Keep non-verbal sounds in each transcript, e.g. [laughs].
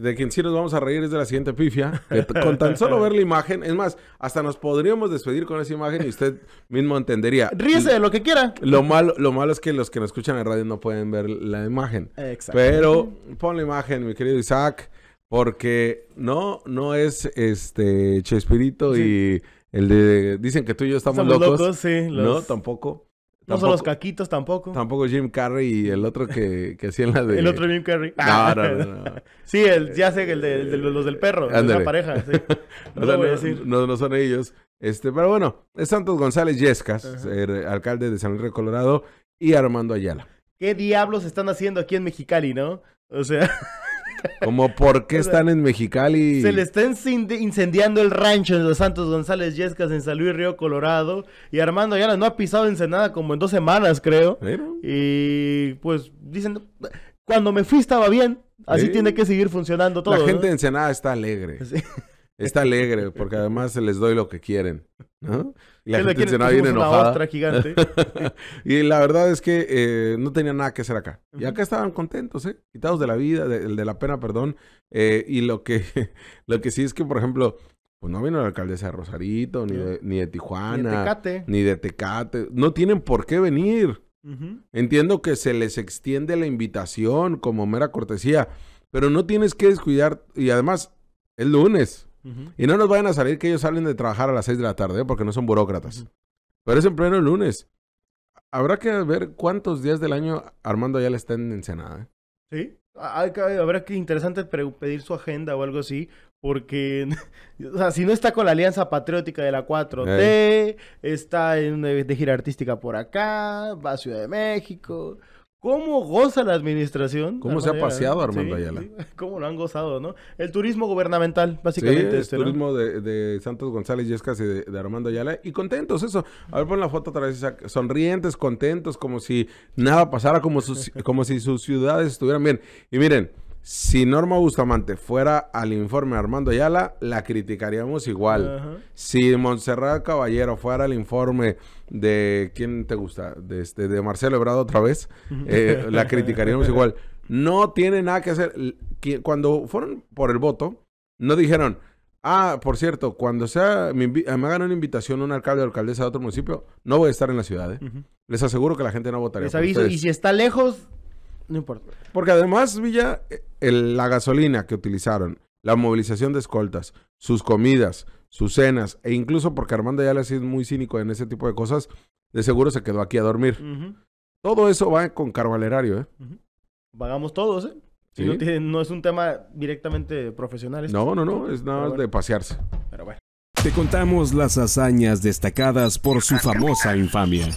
de quien sí nos vamos a reír es de la siguiente pifia. [laughs] con tan solo ver la imagen, es más, hasta nos podríamos despedir con esa imagen y usted mismo entendería. Ríese de lo que quiera. Lo malo, lo malo es que los que nos escuchan en radio no pueden ver la imagen. Exacto. Pero pon la imagen, mi querido Isaac, porque no, no es este Chespirito y el de dicen que tú y yo estamos, estamos locos. sí, No, tampoco no son los caquitos tampoco. Tampoco Jim Carrey y el otro que, que hacían la de. [laughs] el otro Jim Carrey. No, no, [laughs] sí, el, ya sé, el de, los del perro, de la pareja. [laughs] No a decir. No, no, son ellos. Este, pero bueno, es Santos González Yescas, alcalde de San Luis de Colorado, y Armando Ayala. ¿Qué diablos están haciendo aquí en Mexicali, no? O sea. Como por qué están en Mexicali. Se le está incendiando el rancho en los Santos González Yescas en San Luis Río Colorado. Y Armando Ayala no ha pisado Ensenada como en dos semanas, creo. Y pues dicen, cuando me fui estaba bien. Así tiene que seguir funcionando todo. La gente de Ensenada está alegre. Está alegre, porque además se les doy lo que quieren. Y la gente se enojada. gigante. [laughs] y la verdad es que eh, no tenían nada que hacer acá. Y acá estaban contentos, ¿eh? Quitados de la vida, de, de la pena, perdón. Eh, y lo que, [laughs] lo que sí es que, por ejemplo, pues no vino la alcaldesa de Rosarito, ni, de, ni de Tijuana, ni de, Tecate. ni de Tecate. No tienen por qué venir. Entiendo que se les extiende la invitación como mera cortesía, pero no tienes que descuidar. Y además, es lunes. Y no nos vayan a salir que ellos salen de trabajar a las 6 de la tarde, ¿eh? porque no son burócratas. Pero es en pleno lunes. Habrá que ver cuántos días del año Armando ya le está en Ensenada. ¿eh? Sí. Hay que, habrá que interesante pedir su agenda o algo así, porque, [laughs] o sea, si no está con la Alianza Patriótica de la 4T, está en, de gira artística por acá, va a Ciudad de México. ¿Cómo goza la administración? ¿Cómo se ha paseado Armando Ayala? ¿Cómo lo han gozado, no? El turismo gubernamental, básicamente. Sí, el este, turismo de, Santos González Yescas y de, de, Armando Ayala. Y contentos, eso. A ver, pon la foto otra vez. Sonrientes, contentos, como si nada pasara, [laughs] como si sus ciudades estuvieran bien. Y miren, si Norma Bustamante fuera al informe Armando Ayala, la criticaríamos igual. Si Montserrat Caballero fuera al informe de quién te gusta, de, este, de Marcelo Ebrado otra vez, eh, la criticaríamos [laughs] igual. No tiene nada que hacer. Cuando fueron por el voto, no dijeron, ah, por cierto, cuando sea me, me hagan una invitación un alcalde o alcaldesa de otro municipio, no voy a estar en la ciudad. ¿eh? Les aseguro que la gente no votaría. Les aviso, y si está lejos, no importa. Porque además, Villa, eh, la gasolina que utilizaron, la movilización de escoltas, sus comidas, sus cenas, e incluso porque Armando ya le ha sido muy cínico en ese tipo de cosas, de seguro se quedó aquí a dormir. Todo eso va con carvalerario, ¿eh? Pagamos todos, ¿eh? No, es un tema directamente profesional. No, no, no, es nada más de pasearse. Pero bueno. Te contamos las hazañas destacadas por su famosa infamia.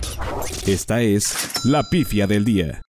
Esta es la pifia del día.